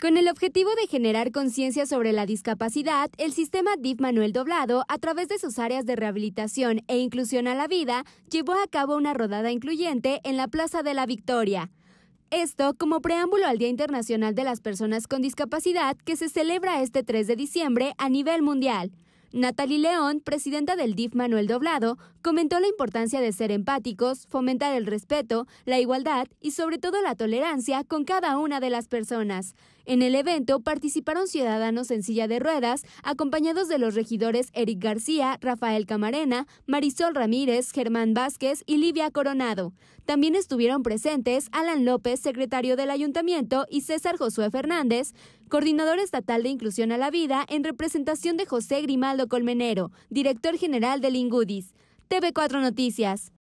Con el objetivo de generar conciencia sobre la discapacidad, el sistema DIF Manuel Doblado, a través de sus áreas de rehabilitación e inclusión a la vida, llevó a cabo una rodada incluyente en la Plaza de la Victoria. Esto como preámbulo al Día Internacional de las Personas con Discapacidad que se celebra este 3 de diciembre a nivel mundial. Natalie León, presidenta del DIF Manuel Doblado, comentó la importancia de ser empáticos, fomentar el respeto, la igualdad y sobre todo la tolerancia con cada una de las personas. En el evento participaron ciudadanos en silla de ruedas, acompañados de los regidores Eric García, Rafael Camarena, Marisol Ramírez, Germán Vázquez y Livia Coronado. También estuvieron presentes Alan López, secretario del ayuntamiento, y César Josué Fernández, coordinador estatal de Inclusión a la Vida, en representación de José Grimaldo Colmenero, director general de Lingudis. TV4 Noticias.